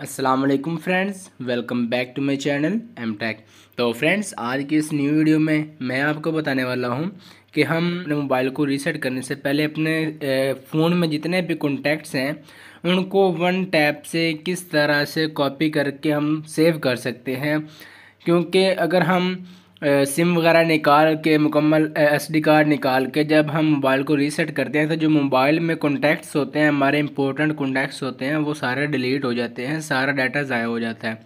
Aslam friends welcome back to my channel M tech तो friends आज की इस न्यू वीडियो में मैं आपको बताने वाला हूँ कि हम अपने मोबाइल को रीसेट करने से पहले अपने फ़ोन में जितने भी कॉन्टैक्ट्स हैं उनको वन टैप से किस तरह से कॉपी करके हम सेव कर सकते हैं क्योंकि अगर हम सिम वगैरह निकाल के मुकम्मल एस डी कार्ड निकाल के जब हम मोबाइल को रीसेट करते हैं तो जो मोबाइल में कॉन्टैक्ट्स होते हैं हमारे इंपॉर्टेंट कॉन्टैक्ट्स होते हैं वो सारे डिलीट हो जाते हैं सारा डाटा ज़ाया हो जाता है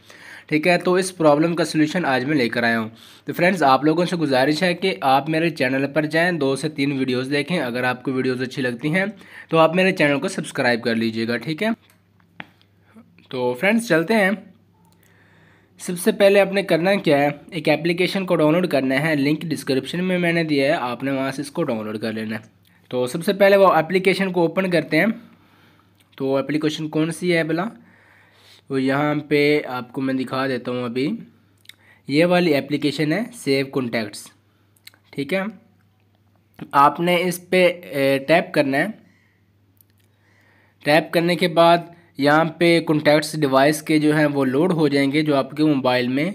ठीक है तो इस प्रॉब्लम का सोल्यूशन आज मैं लेकर आया हूँ तो फ्रेंड्स आप लोगों से गुजारिश है कि आप मेरे चैनल पर जाएँ दो से तीन वीडियोज़ देखें अगर आपको वीडियोज़ अच्छी लगती हैं तो आप मेरे चैनल को सब्सक्राइब कर लीजिएगा ठीक है तो फ्रेंड्स चलते हैं सबसे पहले आपने करना क्या है एक एप्लीकेशन को डाउनलोड करना है लिंक डिस्क्रिप्शन में मैंने दिया है आपने वहाँ से इसको डाउनलोड कर लेना है तो सबसे पहले वो एप्लीकेशन को ओपन करते हैं तो एप्लीकेशन कौन सी है भला वो यहाँ पे आपको मैं दिखा देता हूँ अभी ये वाली एप्लीकेशन है सेव कॉन्टैक्ट्स ठीक है आपने इस पर टैप करना है टैप करने के बाद यहाँ पे कॉन्टैक्ट्स डिवाइस के जो हैं वो लोड हो जाएंगे जो आपके मोबाइल में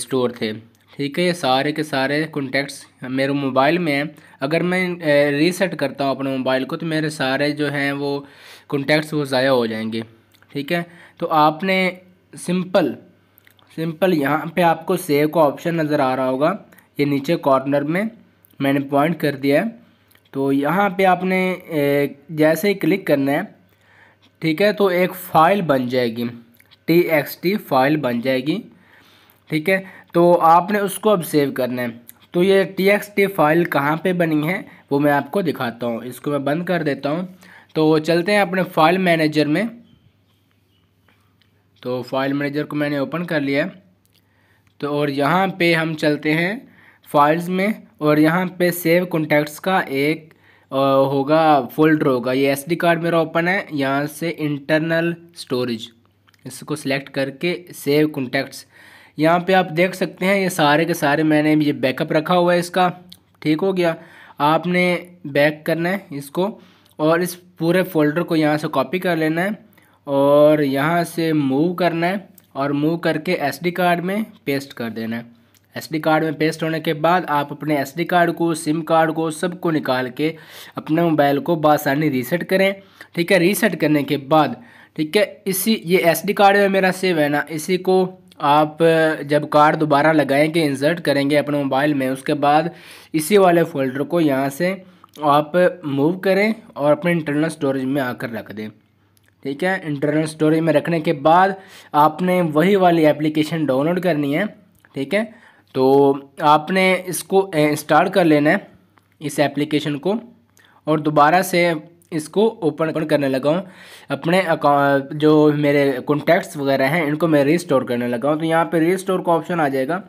स्टोर थे ठीक है ये सारे के सारे कॉन्टैक्ट्स मेरे मोबाइल में हैं अगर मैं रीसेट करता हूँ अपने मोबाइल को तो मेरे सारे जो हैं वो कॉन्टैक्ट्स वो ज़ाया हो जाएंगे ठीक है तो आपने सिंपल सिंपल यहाँ पे आपको सेव का ऑप्शन नज़र आ रहा होगा ये नीचे कॉर्नर में मैंने पॉइंट कर दिया है तो यहाँ पे आपने जैसे ही क्लिक करना है ठीक है तो एक फाइल बन जाएगी टी एक्स टी फाइल बन जाएगी ठीक है तो आपने उसको अब सेव करना है तो ये टी एक्स टी फाइल कहाँ पे बनी है वो मैं आपको दिखाता हूँ इसको मैं बंद कर देता हूँ तो चलते हैं अपने फाइल मैनेजर में तो फाइल मैनेजर को मैंने ओपन कर लिया तो और यहाँ पे हम चलते हैं फाइल्स में और यहाँ पे सेव कॉन्टैक्ट्स का एक होगा फोल्डर होगा ये एसडी कार्ड मेरा ओपन है यहाँ से इंटरनल स्टोरेज इसको सिलेक्ट करके सेव कॉन्टैक्ट्स यहाँ पे आप देख सकते हैं ये सारे के सारे मैंने ये बैकअप रखा हुआ है इसका ठीक हो गया आपने बैक करना है इसको और इस पूरे फोल्डर को यहाँ से कॉपी कर लेना है और यहाँ से मूव करना है और मूव करके एसडी कार्ड में पेस्ट कर देना है एसडी कार्ड में पेस्ट होने के बाद आप अपने एसडी कार्ड को सिम कार्ड को सबको निकाल के अपने मोबाइल को बासानी रीसेट करें ठीक है रीसेट करने के बाद ठीक है इसी ये एसडी कार्ड में मेरा सेव है ना इसी को आप जब कार्ड दोबारा लगाएंगे इंसर्ट करेंगे अपने मोबाइल में उसके बाद इसी वाले फोल्डर को यहाँ से आप मूव करें और अपने इंटरनल स्टोरेज में आकर रख दें ठीक है इंटरनल स्टोरेज में रखने के बाद आपने वही वाली एप्लीकेशन डाउनलोड करनी है ठीक है तो आपने इसको इंस्टॉल कर लेना है इस एप्लीकेशन को और दोबारा से इसको ओपन करने लगा हूँ अपने जो मेरे कॉन्टैक्ट्स वगैरह हैं इनको मैं रीस्टोर करने लगा हूँ तो यहाँ पे रीस्टोर का ऑप्शन आ जाएगा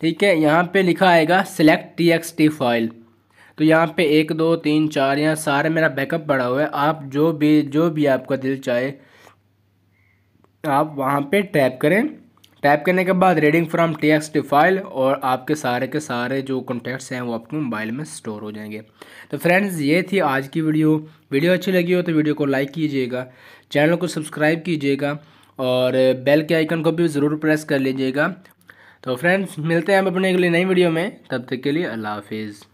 ठीक है यहाँ पे लिखा आएगा select T X T file तो यहाँ पे एक दो तीन चार यहाँ सारा मेरा बैकअप पड़ा हुआ है आप जो भी जो भी आपका दिल चाहे आप वहाँ पे टैप करें टाइप करने के बाद रीडिंग फ्रॉम टी फाइल और आपके सारे के सारे जो कॉन्टैक्ट्स हैं वो आपके मोबाइल में स्टोर हो जाएंगे तो फ्रेंड्स ये थी आज की वीडियो वीडियो अच्छी लगी हो तो वीडियो को लाइक कीजिएगा चैनल को सब्सक्राइब कीजिएगा और बेल के आइकन को भी ज़रूर प्रेस कर लीजिएगा तो फ्रेंड्स मिलते हैं अब अपने अगली नई वीडियो में तब तक के लिए अल्लाह हाफिज़